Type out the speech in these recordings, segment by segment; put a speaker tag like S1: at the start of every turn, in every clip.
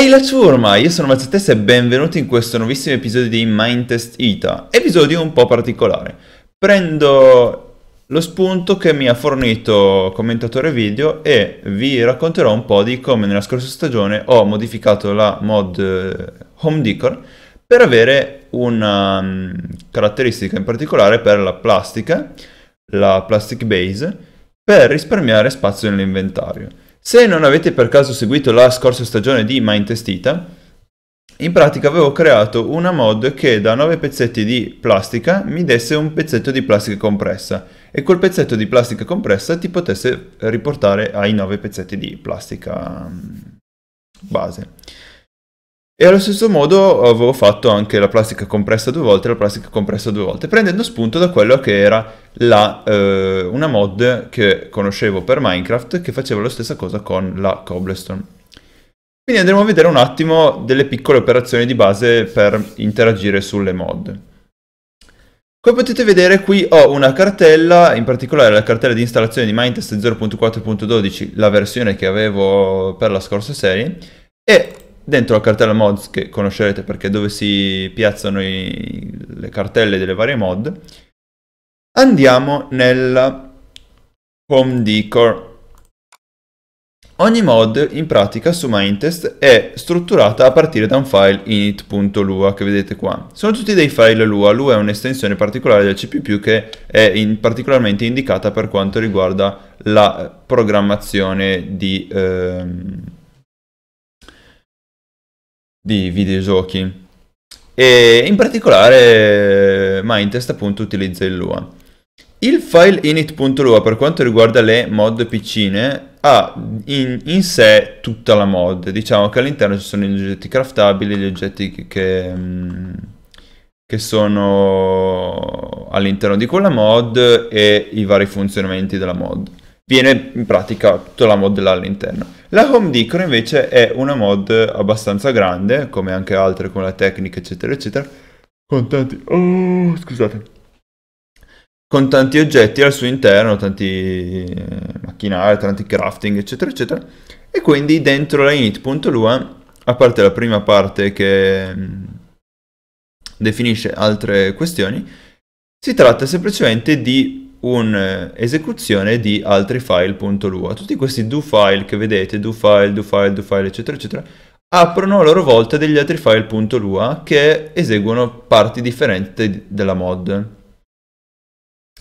S1: Ehi hey la ciurma, io sono Mazzettessa e benvenuti in questo nuovissimo episodio di Mind Test Ita, episodio un po' particolare. Prendo lo spunto che mi ha fornito commentatore video e vi racconterò un po' di come nella scorsa stagione ho modificato la mod eh, Home Decor per avere una mm, caratteristica in particolare per la plastica, la plastic base, per risparmiare spazio nell'inventario. Se non avete per caso seguito la scorsa stagione di Ma in pratica avevo creato una mod che da 9 pezzetti di plastica mi desse un pezzetto di plastica compressa e quel pezzetto di plastica compressa ti potesse riportare ai 9 pezzetti di plastica mm, base. E allo stesso modo avevo fatto anche la plastica compressa due volte e la plastica compressa due volte, prendendo spunto da quello che era la, eh, una mod che conoscevo per Minecraft che faceva la stessa cosa con la cobblestone. Quindi andremo a vedere un attimo delle piccole operazioni di base per interagire sulle mod. Come potete vedere qui ho una cartella, in particolare la cartella di installazione di Mindtest 0.4.12, la versione che avevo per la scorsa serie, e dentro la cartella mods che conoscerete perché è dove si piazzano i, le cartelle delle varie mod, Andiamo nel home decor. Ogni mod in pratica su Mindtest è strutturata a partire da un file init.lua che vedete qua. Sono tutti dei file Lua, Lua è un'estensione particolare del CPU che è in particolarmente indicata per quanto riguarda la programmazione di, ehm, di videogiochi. E in particolare Mindtest appunto utilizza il Lua. Il file init.lua per quanto riguarda le mod piccine ha in, in, sé tutta la mod, diciamo che all'interno ci sono gli oggetti craftabili, gli oggetti che, mm, che sono all'interno di quella mod e i vari funzionamenti della mod. Viene in pratica tutta la mod là all'interno. La home decor invece è una mod abbastanza grande, come anche altre come la tecnica eccetera eccetera, con tanti... Oh, scusate con tanti oggetti al suo interno, tanti eh, macchinari, tanti crafting, eccetera, eccetera. E quindi dentro la init.lua, a parte la prima parte che mm, definisce altre questioni, si tratta semplicemente di un'esecuzione eh, di altri file.lua. Tutti questi do file che vedete, do file, do file, do file, eccetera, eccetera, aprono a loro volta degli altri file.lua che eseguono parti differenti della mod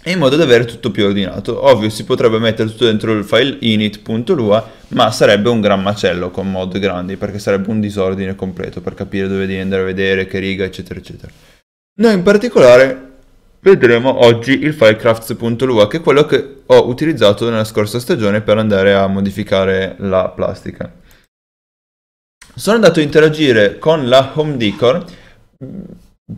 S1: in modo da avere tutto più ordinato. Ovvio si potrebbe mettere tutto dentro il file init.lua, ma sarebbe un gran macello con mod grandi, perché sarebbe un disordine completo per capire dove devi andare a vedere, che riga, eccetera, eccetera. Noi in particolare vedremo oggi il file crafts.lua, che è quello che ho utilizzato nella scorsa stagione per andare a modificare la plastica. Sono andato a interagire con la home decor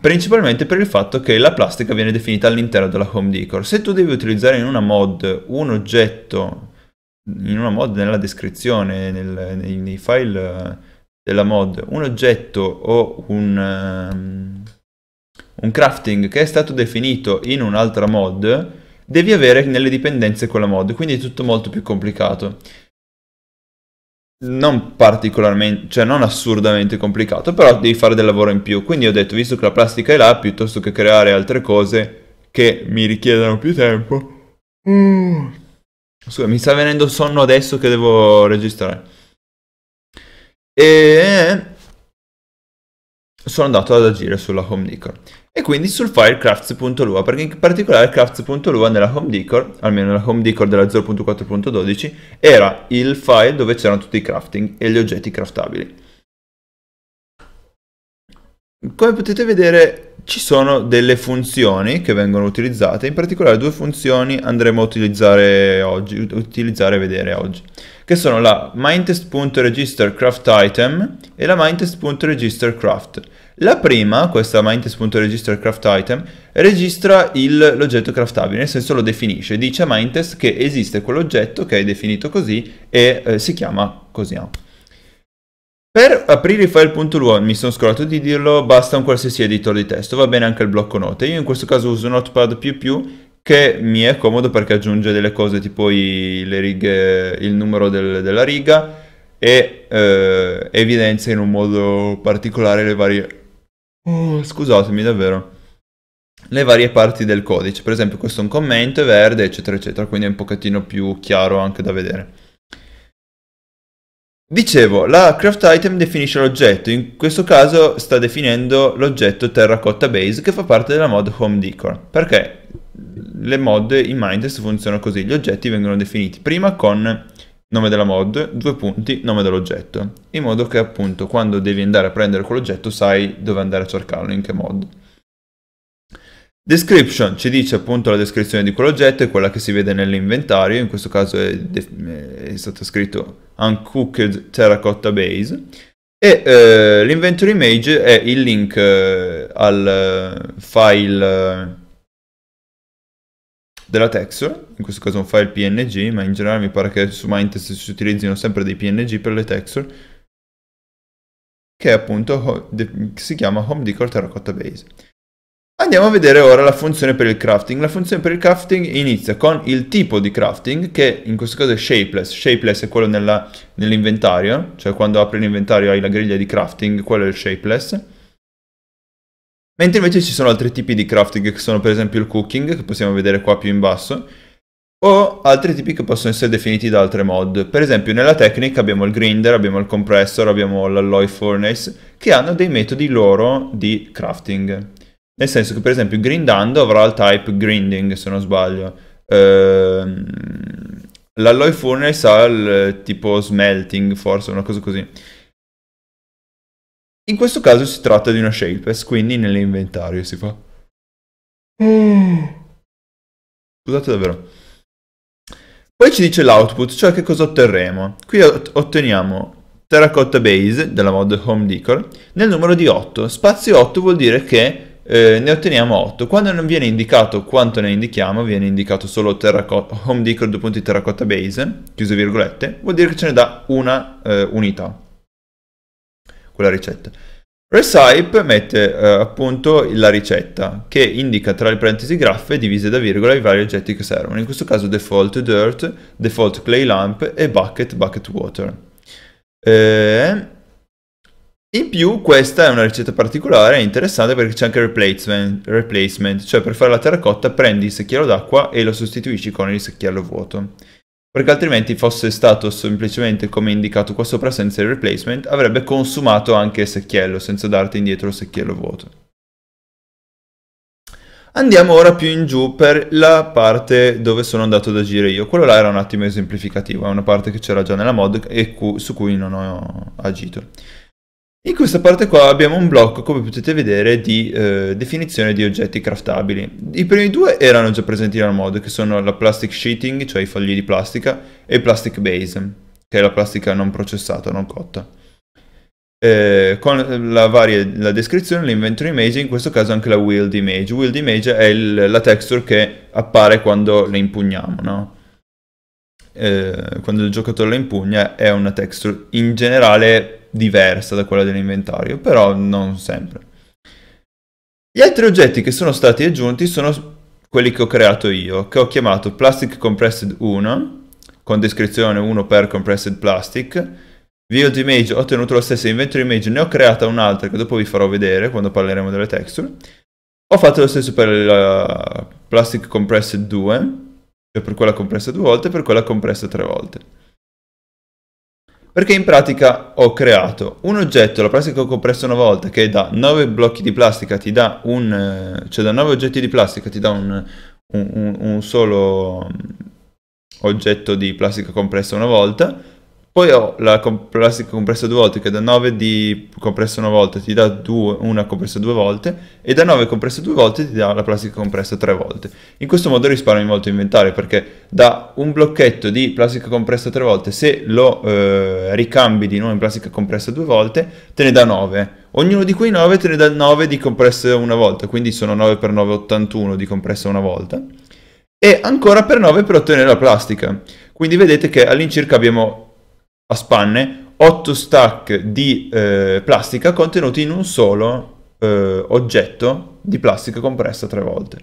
S1: Principalmente per il fatto che la plastica viene definita all'interno della home decor. Se tu devi utilizzare in una mod un oggetto, in una mod nella descrizione, nel, nei, nei, file eh, della mod, un oggetto o un, um, un crafting che è stato definito in un'altra mod, devi avere nelle dipendenze quella mod, quindi è tutto molto più complicato non particolarmente, cioè non assurdamente complicato, però devi fare del lavoro in più. Quindi ho detto, visto che la plastica è là, piuttosto che creare altre cose che mi richiedono più tempo. Uh, scusa, mi sta venendo sonno adesso che devo registrare. E sono andato ad agire sulla home decor e quindi sul file crafts.lua perché in particolare crafts.lua nella home decor, almeno nella home decor della 0.4.12 era il file dove c'erano tutti i crafting e gli oggetti craftabili. Come potete vedere ci sono delle funzioni che vengono utilizzate, in particolare due funzioni andremo a utilizzare oggi, utilizzare e vedere oggi, che sono la mindtest.registerCraftItem e la mindtest.registerCraft. La prima, questa mindtest.registerCraftItem, registra il, l'oggetto craftabile, nel senso lo definisce, dice a mindtest che esiste quell'oggetto che è definito così e eh, si chiama così. Per aprire i file.lua, mi sono scordato di dirlo, basta un qualsiasi editor di testo, va bene anche il blocco note. Io in questo caso uso Notepad++ che mi è comodo perché aggiunge delle cose tipo i, le righe, il numero del, della riga e eh, evidenzia in un modo particolare le varie... Oh, scusatemi davvero. Le varie parti del codice, per esempio questo è un commento, è verde, eccetera, eccetera, quindi è un pochettino più chiaro anche da vedere. Dicevo, la craft item definisce l'oggetto, in questo caso sta definendo l'oggetto terracotta base che fa parte della mod home decor, perché le mod in Mindest funzionano così, gli oggetti vengono definiti prima con nome della mod, due punti, nome dell'oggetto, in modo che appunto quando devi andare a prendere quell'oggetto sai dove andare a cercarlo, in che mod. Description ci dice appunto la descrizione di quell'oggetto è quella che si vede nell'inventario, in questo caso è, è stato scritto Uncooked Terracotta Base e eh, l'inventory image è il link eh, al eh, file eh, della texture, in questo caso un file png, ma in generale mi pare che su Mindtest si utilizzino sempre dei png per le texture, che appunto ho, de, si chiama Home Decor Terracotta Base. Andiamo a vedere ora la funzione per il crafting. La funzione per il crafting inizia con il tipo di crafting, che in questo caso è shapeless. Shapeless è quello nella, nell'inventario, cioè quando apri l'inventario hai la griglia di crafting, quello è il shapeless. Mentre invece ci sono altri tipi di crafting, che sono per esempio il cooking, che possiamo vedere qua più in basso, o altri tipi che possono essere definiti da altre mod. Per esempio nella tecnica abbiamo il grinder, abbiamo il compressor, abbiamo l'alloy furnace, che hanno dei metodi loro di crafting. Nel senso che per esempio grindando avrà il type grinding se non sbaglio. Ehm, l'alloy furnace ha il tipo smelting forse, una cosa così. In questo caso si tratta di una shapeless, quindi nell'inventario si fa. Eh. Scusate davvero. Poi ci dice l'output, cioè che cosa otterremo. Qui otteniamo terracotta base della mod home decor nel numero di 8. Spazio 8 vuol dire che eh, ne otteniamo 8. Quando non viene indicato quanto ne indichiamo, viene indicato solo terracotta, home decor, due punti terracotta base, chiuse virgolette, vuol dire che ce ne dà una eh, unità. Quella ricetta. Recipe mette eh, appunto la ricetta che indica tra le parentesi graffe divise da virgola i vari oggetti che servono, in questo caso default dirt, default clay lamp e bucket bucket water. Eh, in più questa è una ricetta particolare e interessante perché c'è anche replacement, replacement, cioè per fare la terracotta prendi il secchiello d'acqua e lo sostituisci con il secchiello vuoto. Perché altrimenti fosse stato semplicemente come indicato qua sopra senza il replacement avrebbe consumato anche il secchiello senza darti indietro il secchiello vuoto. Andiamo ora più in giù per la parte dove sono andato ad agire io. Quello là era un attimo esemplificativo, è una parte che c'era già nella mod e cu- su cui non ho agito. In questa parte qua abbiamo un blocco, come potete vedere, di eh, definizione di oggetti craftabili. I primi due erano già presenti nel mod, che sono la plastic sheeting, cioè i fogli di plastica, e plastic base, che è la plastica non processata, non cotta. Eh, con la, varie, la descrizione, l'inventory image, in questo caso anche la wield image. Wield image è il, la texture che appare quando le impugniamo, no? Eh, quando il giocatore la impugna è una texture in generale diversa da quella dell'inventario, però non sempre. Gli altri oggetti che sono stati aggiunti sono quelli che ho creato io, che ho chiamato Plastic Compressed 1, con descrizione 1 per Compressed Plastic, View Image ho ottenuto la stessa Inventory Image, ne ho creata un'altra che dopo vi farò vedere quando parleremo delle texture, ho fatto lo stesso per la eh, Plastic Compressed 2, cioè per quella compressa due volte e per quella compressa tre volte. Perché in pratica ho creato un oggetto, la plastica compressa una volta, che da 9 blocchi di plastica ti dà un... Eh, cioè da 9 oggetti di plastica ti dà un, un, un solo mm, oggetto di plastica compressa una volta, poi ho la plastica compressa due volte, che da 9 di compressa una volta ti dà due, una compressa due volte, e da 9 compressa due volte ti dà la plastica compressa tre volte. In questo modo risparmi molto inventario, perché da un blocchetto di plastica compressa tre volte, se lo eh, ricambi di nuovo in plastica compressa due volte, te ne dà 9. Ognuno di quei 9 te ne dà 9 di compressa una volta, quindi sono 9 per 9, 81 di compressa una volta. E ancora per 9 per ottenere la plastica. Quindi vedete che all'incirca abbiamo a spanne 8 stack di eh, plastica contenuti in un solo eh, oggetto di plastica compressa tre volte.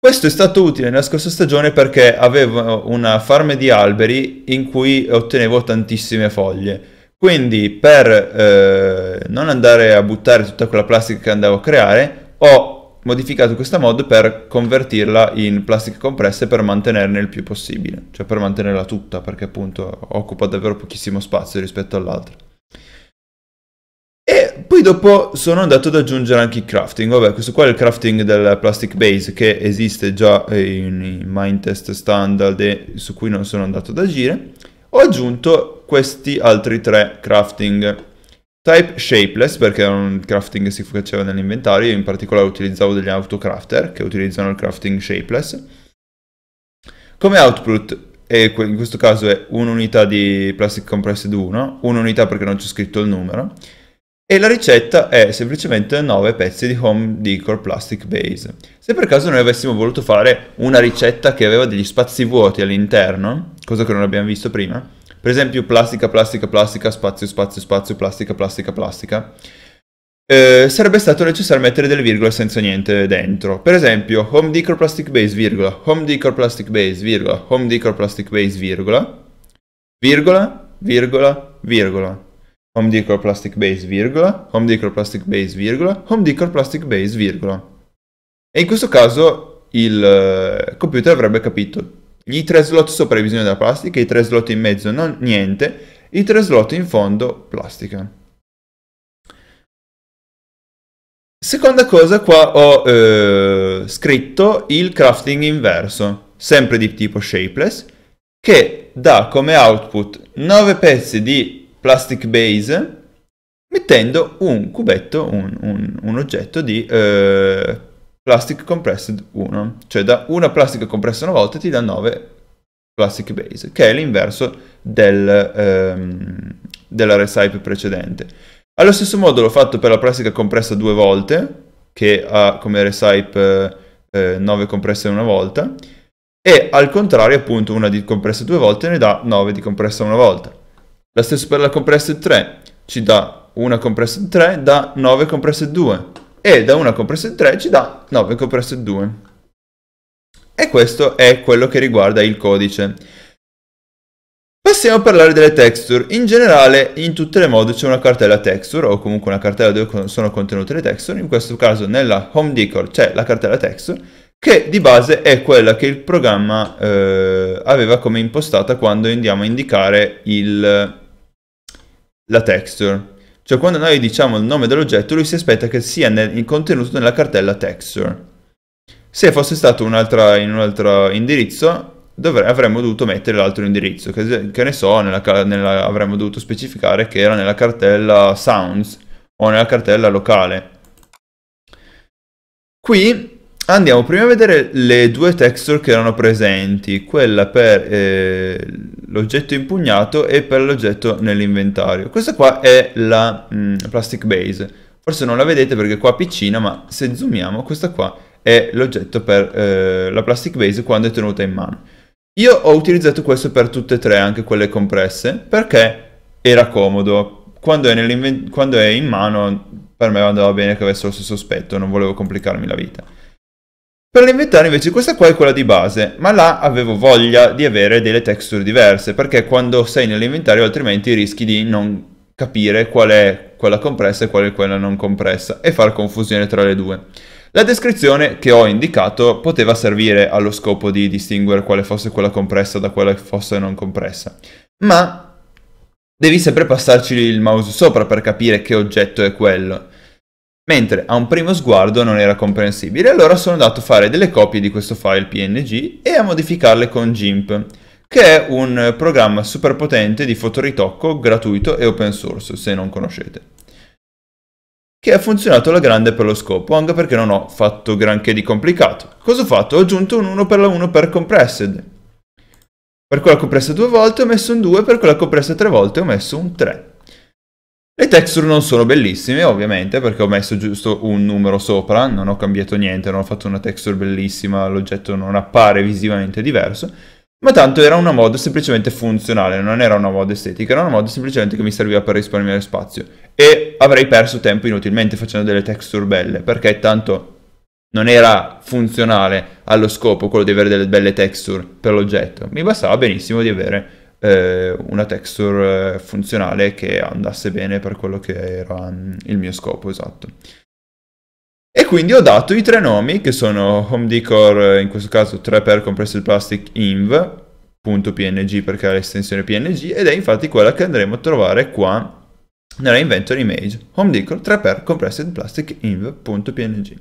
S1: Questo è stato utile nella scorsa stagione perché avevo una farm di alberi in cui ottenevo tantissime foglie. Quindi per eh, non andare a buttare tutta quella plastica che andavo a creare ho modificato questa mod per convertirla in plastic compresse per mantenerne il più possibile, cioè per mantenerla tutta perché appunto occupa davvero pochissimo spazio rispetto all'altra. E poi dopo sono andato ad aggiungere anche il crafting, vabbè questo qua è il crafting del plastic base che esiste già in Mindtest standard e su cui non sono andato ad agire, ho aggiunto questi altri tre crafting Type Shapeless, perché era un crafting che si faceva nell'inventario, io in particolare utilizzavo degli autocrafter che utilizzano il crafting Shapeless. Come output, e in questo caso è un'unità di Plastic Compressed 1, un'unità perché non c'è scritto il numero, e la ricetta è semplicemente 9 pezzi di Home Decor Plastic Base. Se per caso noi avessimo voluto fare una ricetta che aveva degli spazi vuoti all'interno, cosa che non abbiamo visto prima, per esempio plastica, plastica, plastica, spazio, spazio, spazio, plastica, plastica, plastica, eh, sarebbe stato necessario mettere delle virgole senza niente dentro. Per esempio, home decor plastic base, virgola, home decor plastic base, virgola, home decor plastic base, virgola, virgola, virgola, virgola. Home decor plastic base, virgola, home decor plastic base, virgola, home decor plastic base, virgola. E in questo caso il eh, computer avrebbe capito i tre slot sopra revisione della plastica, i tre slot in mezzo non niente, i tre slot in fondo plastica. Seconda cosa, qua ho eh, scritto il crafting inverso, sempre di tipo shapeless, che dà come output 9 pezzi di plastic base mettendo un cubetto, un, un, un oggetto di eh, plastic compressed 1, cioè da una plastica compressa una volta ti dà 9 plastic base, che è l'inverso del, ehm, della recipe precedente. Allo stesso modo l'ho fatto per la plastica compressa due volte, che ha come recipe eh, 9 eh, compresse una volta, e al contrario appunto una di compressa due volte ne dà 9 di compressa una volta. La stessa per la compressa 3, ci dà una compressa 3, dà 9 compressa 2 e da 1 compressed 3 ci dà 9 compressed 2. E questo è quello che riguarda il codice. Passiamo a parlare delle texture. In generale, in tutte le mode c'è una cartella texture o comunque una cartella dove sono contenute le texture. In questo caso nella home decor c'è la cartella texture che di base è quella che il programma eh, aveva come impostata quando andiamo a indicare il, la texture. Cioè quando noi diciamo il nome dell'oggetto, lui si aspetta che sia nel, contenuto nella cartella texture. Se fosse stato un'altra, in un altro indirizzo, dovre- avremmo dovuto mettere l'altro indirizzo, che, che ne so, nella, nella, avremmo dovuto specificare che era nella cartella sounds o nella cartella locale. Qui andiamo prima a vedere le due texture che erano presenti, quella per eh, l'oggetto impugnato e per l'oggetto nell'inventario. Questa qua è la mh, mm, plastic base, forse non la vedete perché qua piccina, ma se zoomiamo questa qua è l'oggetto per eh, la plastic base quando è tenuta in mano. Io ho utilizzato questo per tutte e tre, anche quelle compresse, perché era comodo. Quando è, quando è in mano per me andava bene che avesse lo stesso aspetto, non volevo complicarmi la vita. Per l'inventario invece questa qua è quella di base, ma là avevo voglia di avere delle texture diverse, perché quando sei nell'inventario altrimenti rischi di non capire qual è quella compressa e qual è quella non compressa e far confusione tra le due. La descrizione che ho indicato poteva servire allo scopo di distinguere quale fosse quella compressa da quella che fosse non compressa, ma devi sempre passarci il mouse sopra per capire che oggetto è quello mentre a un primo sguardo non era comprensibile, allora sono andato a fare delle copie di questo file PNG e a modificarle con GIMP, che è un programma super potente di fotoritocco gratuito e open source, se non conoscete. Che ha funzionato alla grande per lo scopo, anche perché non ho fatto granché di complicato. Cosa ho fatto? Ho aggiunto un 1 per la 1 per compressed. Per quella compressa due volte ho messo un 2, per quella compressa tre volte ho messo un 3. Le texture non sono bellissime, ovviamente, perché ho messo giusto un numero sopra, non ho cambiato niente, non ho fatto una texture bellissima, l'oggetto non appare visivamente diverso, ma tanto era una mod semplicemente funzionale, non era una mod estetica, era una mod semplicemente che mi serviva per risparmiare spazio. E avrei perso tempo inutilmente facendo delle texture belle, perché tanto non era funzionale allo scopo quello di avere delle belle texture per l'oggetto, mi bastava benissimo di avere eh, una texture eh, funzionale che andasse bene per quello che era mm, il mio scopo esatto. E quindi ho dato i tre nomi che sono home decor, eh, in questo caso 3x compressed plastic Inv.png perché ha l'estensione png ed è infatti quella che andremo a trovare qua nella inventory image home decor 3x compressed plastic inv.png.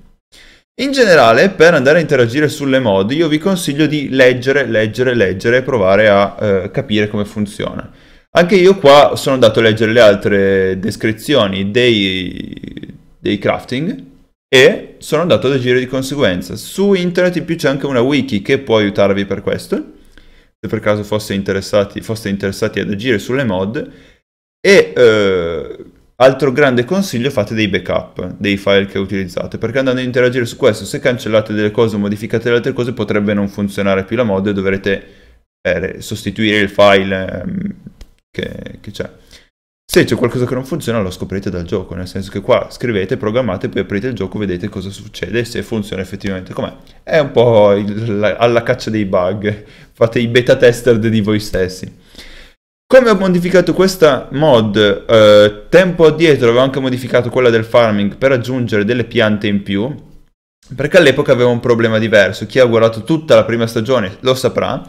S1: In generale, per andare a interagire sulle mod, io vi consiglio di leggere, leggere, leggere e provare a eh, capire come funziona. Anche io qua sono andato a leggere le altre descrizioni dei, dei crafting e sono andato ad agire di conseguenza. Su internet in più c'è anche una wiki che può aiutarvi per questo, se per caso foste interessati, foste interessati ad agire sulle mod. E eh, Altro grande consiglio, fate dei backup dei file che utilizzate, perché andando a interagire su questo, se cancellate delle cose o modificate le altre cose, potrebbe non funzionare più la mod e dovrete eh, sostituire il file ehm, che, che c'è. Se c'è qualcosa che non funziona lo scoprite dal gioco, nel senso che qua scrivete, programmate, poi aprite il gioco, vedete cosa succede e se funziona effettivamente com'è. È un po' il, la, alla caccia dei bug, fate i beta tester di voi stessi. Come ho modificato questa mod eh, tempo addietro avevo anche modificato quella del farming per aggiungere delle piante in più perché all'epoca avevo un problema diverso, chi ha guardato tutta la prima stagione lo saprà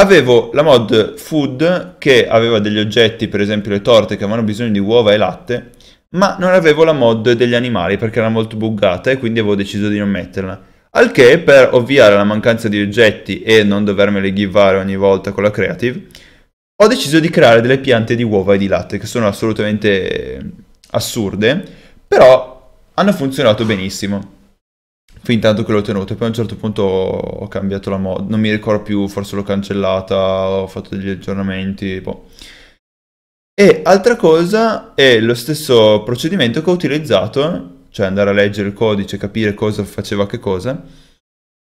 S1: avevo la mod food che aveva degli oggetti per esempio le torte che avevano bisogno di uova e latte ma non avevo la mod degli animali perché era molto buggata e quindi avevo deciso di non metterla al che per ovviare alla mancanza di oggetti e non dovermele givare ogni volta con la creative ho deciso di creare delle piante di uova e di latte che sono assolutamente eh, assurde, però hanno funzionato benissimo. Fin tanto che l'ho tenuto, poi a un certo punto ho cambiato la mod, non mi ricordo più, forse l'ho cancellata, ho fatto degli aggiornamenti, boh. E altra cosa è lo stesso procedimento che ho utilizzato, cioè andare a leggere il codice, capire cosa faceva che cosa,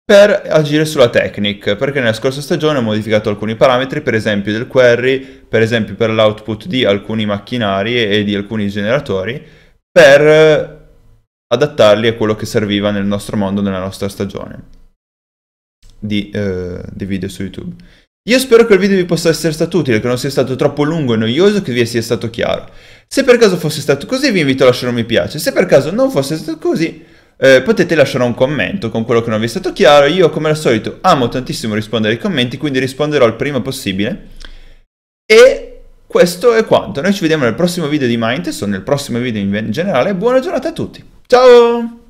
S1: per agire sulla technique, perché nella scorsa stagione ho modificato alcuni parametri, per esempio del query, per esempio per l'output di alcuni macchinari e di alcuni generatori, per eh, adattarli a quello che serviva nel nostro mondo, nella nostra stagione di, eh, di video su YouTube. Io spero che il video vi possa essere stato utile, che non sia stato troppo lungo e noioso, che vi sia stato chiaro. Se per caso fosse stato così vi invito a lasciare un mi piace, se per caso non fosse stato così eh, potete lasciare un commento con quello che non vi è stato chiaro. Io, come al solito, amo tantissimo rispondere ai commenti, quindi risponderò il prima possibile. E questo è quanto. Noi ci vediamo nel prossimo video di Mindtest o nel prossimo video in generale. Buona giornata a tutti. Ciao!